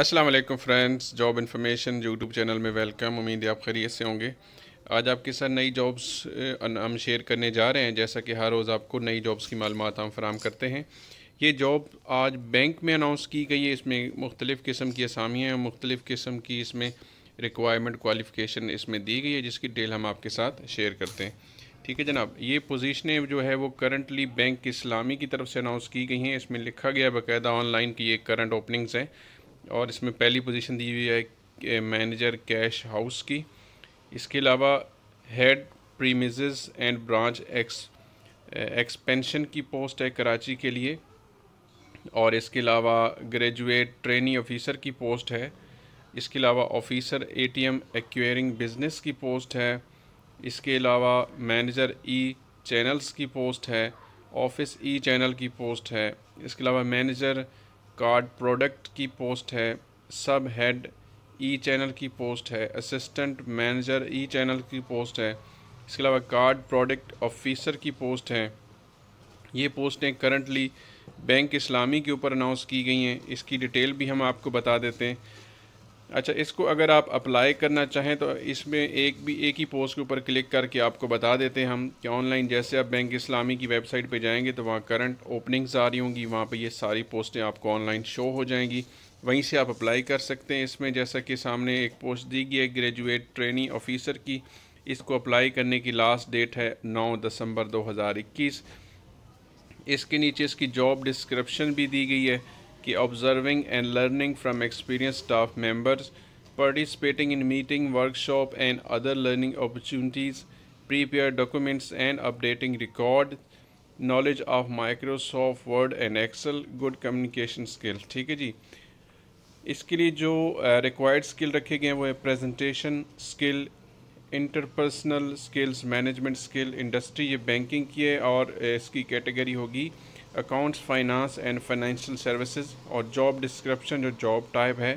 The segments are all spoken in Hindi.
अस्सलाम वालेकुम friends job information YouTube channel में वेलकम उम्मीद है आप खैरियत से होंगे आज आपके साथ नई जॉब्स हम शेयर करने जा रहे हैं जैसा कि हर रोज़ आपको नई जॉब्स की मालूम हम फराम करते हैं ये जॉब आज बैंक में अनाउंस की गई है इसमें मुख्तलिफ़ किस्म की असामियाँ हैं मुख्तलिफ़ किस्म की इसमें रिक्वायरमेंट क्वालिफ़िकेशन इसमें दी गई है जिसकी डिटेल हम आपके साथ शेयर करते हैं ठीक है जनाब ये पोजीशनें जो है वो करंटली बैंक इस्लामी की तरफ से अनाउंस की गई हैं इसमें लिखा गया बाकायदा ऑनलाइन की ये करंट ओपनिंग्स हैं और इसमें पहली पोजीशन दी हुई है मैनेजर कैश हाउस की इसके अलावा head premise and branch ex expansion की पोस्ट है कराची के लिए और इसके अलावा ग्रेजुएट ट्रेनी ऑफिसर की पोस्ट है इसके अलावा ऑफिसर एटीएम एक्वायरिंग बिजनेस की पोस्ट है इसके अलावा मैनेजर ई चैनल्स की पोस्ट है ऑफिस ई चैनल की पोस्ट है इसके अलावा मैनेजर कार्ड प्रोडक्ट की पोस्ट है सब हेड ई चैनल की पोस्ट है असिस्टेंट मैनेजर ई चैनल की पोस्ट है इसके अलावा कार्ड प्रोडक्ट ऑफिसर की पोस्ट है ये पोस्टें करंटली बैंक इस्लामी के ऊपर अनाउंस की गई हैं इसकी डिटेल भी हम आपको बता देते हैं अच्छा इसको अगर आप अप्लाई करना चाहें तो इसमें एक भी एक ही पोस्ट के ऊपर क्लिक करके आपको बता देते हैं हम कि ऑनलाइन जैसे आप बैंक इस्लामी की वेबसाइट पे जाएंगे तो वहाँ करंट ओपनिंग्स आ रही होंगी वहाँ पे ये सारी पोस्टें आपको ऑनलाइन शो हो जाएंगी वहीं से आप अप्लाई कर सकते हैं इसमें जैसा कि सामने एक पोस्ट दी गई है ग्रेजुएट ट्रेनिंग ऑफिसर की इसको अप्लाई करने की लास्ट डेट है नौ दिसंबर दो इसके नीचे इसकी जॉब डिस्क्रिप्शन भी दी गई है कि observing and learning from experience staff members participating in meeting workshop and other learning opportunities prepare documents and updating record knowledge of Microsoft Word and Excel good communication skill ठीक है जी इसके लिए जो रिक्वायर्ड uh, स्किल रखे गए हैं वो है presentation skill interpersonal skills management skill industry ये बैंकिंग की है और uh, इसकी कैटेगरी होगी accounts finance and financial services और जॉब डिस्क्रिप्शन जो जॉब टाइप है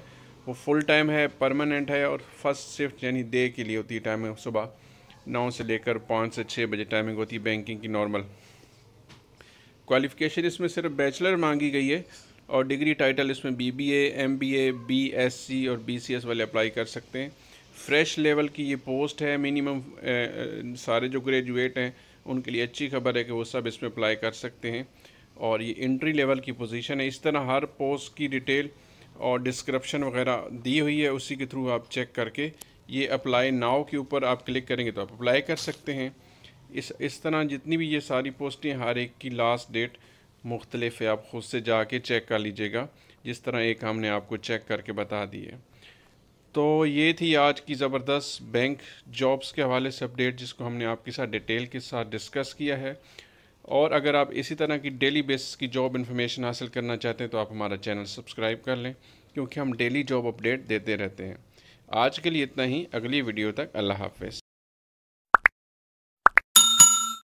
वो फुल टाइम है परमानेंट है और फर्स्ट शिफ्ट यानी डे के लिए होती है टाइमिंग सुबह नौ से लेकर पाँच से छः बजे टाइमिंग होती है बैंकिंग की नॉर्मल क्वालिफ़िकेशन इसमें सिर्फ बैचलर मांगी गई है और डिग्री टाइटल इसमें B B A M B A B S C और बी सी एस वाले अप्लाई कर सकते हैं फ्रेश लेवल की ये पोस्ट है मिनिमम सारे जो ग्रेजुएट हैं उनके लिए अच्छी खबर है कि वो सब इसमें अप्लाई कर सकते हैं और ये इंट्री लेवल की पोजीशन है इस तरह हर पोस्ट की डिटेल और डिस्क्रिप्शन वगैरह दी हुई है उसी के थ्रू आप चेक करके ये अप्लाई नाव के ऊपर आप क्लिक करेंगे तो आप अप्लाई कर सकते हैं इस इस तरह जितनी भी ये सारी पोस्टें हर एक की लास्ट डेट मुख्तलिफ है आप ख़ुद से जाके चेक कर लीजिएगा जिस तरह एक हमने आपको चेक करके बता दी है तो ये थी आज की ज़बरदस्त बैंक जॉब्स के हवाले से अपडेट जिसको हमने आपके साथ डिटेल के साथ डिस्कस किया है और अगर आप इसी तरह की डेली बेसिस की जॉब इन्फॉर्मेशन हासिल करना चाहते हैं तो आप हमारा चैनल सब्सक्राइब कर लें क्योंकि हम डेली जॉब अपडेट देते रहते हैं आज के लिए इतना ही अगली वीडियो तक अल्लाह हाफिज़